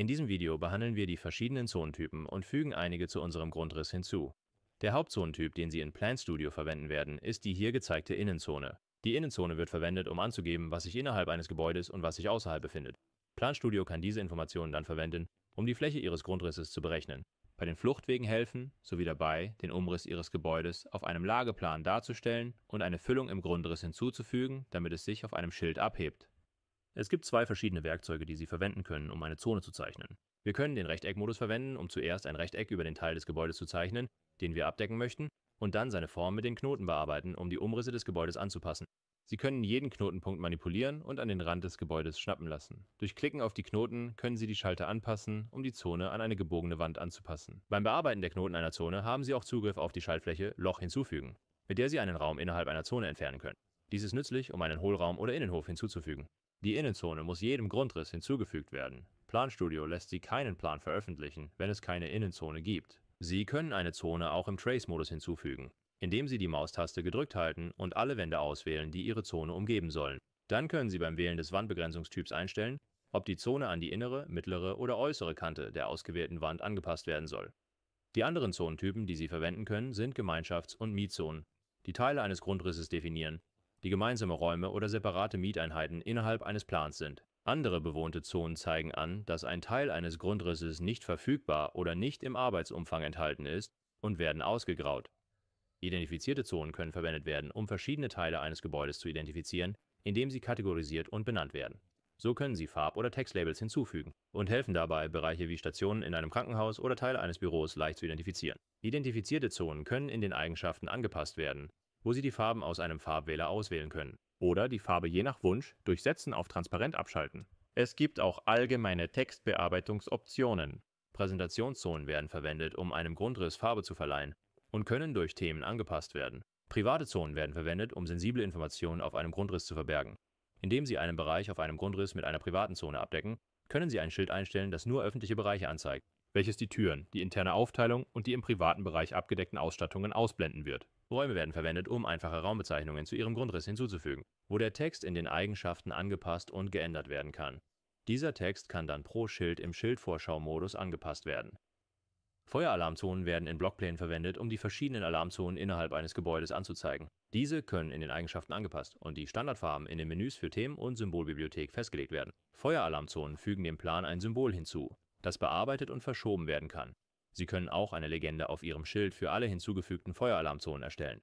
In diesem Video behandeln wir die verschiedenen Zonentypen und fügen einige zu unserem Grundriss hinzu. Der Hauptzonentyp, den Sie in Plan Studio verwenden werden, ist die hier gezeigte Innenzone. Die Innenzone wird verwendet, um anzugeben, was sich innerhalb eines Gebäudes und was sich außerhalb befindet. Plan Studio kann diese Informationen dann verwenden, um die Fläche Ihres Grundrisses zu berechnen, bei den Fluchtwegen helfen, sowie dabei, den Umriss Ihres Gebäudes auf einem Lageplan darzustellen und eine Füllung im Grundriss hinzuzufügen, damit es sich auf einem Schild abhebt. Es gibt zwei verschiedene Werkzeuge, die Sie verwenden können, um eine Zone zu zeichnen. Wir können den Rechteckmodus verwenden, um zuerst ein Rechteck über den Teil des Gebäudes zu zeichnen, den wir abdecken möchten, und dann seine Form mit den Knoten bearbeiten, um die Umrisse des Gebäudes anzupassen. Sie können jeden Knotenpunkt manipulieren und an den Rand des Gebäudes schnappen lassen. Durch Klicken auf die Knoten können Sie die Schalter anpassen, um die Zone an eine gebogene Wand anzupassen. Beim Bearbeiten der Knoten einer Zone haben Sie auch Zugriff auf die Schaltfläche Loch hinzufügen, mit der Sie einen Raum innerhalb einer Zone entfernen können. Dies ist nützlich, um einen Hohlraum oder Innenhof hinzuzufügen. Die Innenzone muss jedem Grundriss hinzugefügt werden. Planstudio lässt Sie keinen Plan veröffentlichen, wenn es keine Innenzone gibt. Sie können eine Zone auch im Trace-Modus hinzufügen, indem Sie die Maustaste gedrückt halten und alle Wände auswählen, die Ihre Zone umgeben sollen. Dann können Sie beim Wählen des Wandbegrenzungstyps einstellen, ob die Zone an die innere, mittlere oder äußere Kante der ausgewählten Wand angepasst werden soll. Die anderen Zonentypen, die Sie verwenden können, sind Gemeinschafts- und Mietzonen, die Teile eines Grundrisses definieren die gemeinsame Räume oder separate Mieteinheiten innerhalb eines Plans sind. Andere bewohnte Zonen zeigen an, dass ein Teil eines Grundrisses nicht verfügbar oder nicht im Arbeitsumfang enthalten ist und werden ausgegraut. Identifizierte Zonen können verwendet werden, um verschiedene Teile eines Gebäudes zu identifizieren, indem sie kategorisiert und benannt werden. So können sie Farb- oder Textlabels hinzufügen und helfen dabei, Bereiche wie Stationen in einem Krankenhaus oder Teile eines Büros leicht zu identifizieren. Identifizierte Zonen können in den Eigenschaften angepasst werden, wo Sie die Farben aus einem Farbwähler auswählen können oder die Farbe je nach Wunsch durch Setzen auf Transparent abschalten. Es gibt auch allgemeine Textbearbeitungsoptionen. Präsentationszonen werden verwendet, um einem Grundriss Farbe zu verleihen und können durch Themen angepasst werden. Private Zonen werden verwendet, um sensible Informationen auf einem Grundriss zu verbergen. Indem Sie einen Bereich auf einem Grundriss mit einer privaten Zone abdecken, können Sie ein Schild einstellen, das nur öffentliche Bereiche anzeigt welches die Türen, die interne Aufteilung und die im privaten Bereich abgedeckten Ausstattungen ausblenden wird. Räume werden verwendet, um einfache Raumbezeichnungen zu ihrem Grundriss hinzuzufügen, wo der Text in den Eigenschaften angepasst und geändert werden kann. Dieser Text kann dann pro Schild im Schildvorschau-Modus angepasst werden. Feueralarmzonen werden in Blockplänen verwendet, um die verschiedenen Alarmzonen innerhalb eines Gebäudes anzuzeigen. Diese können in den Eigenschaften angepasst und die Standardfarben in den Menüs für Themen und Symbolbibliothek festgelegt werden. Feueralarmzonen fügen dem Plan ein Symbol hinzu, das bearbeitet und verschoben werden kann. Sie können auch eine Legende auf Ihrem Schild für alle hinzugefügten Feueralarmzonen erstellen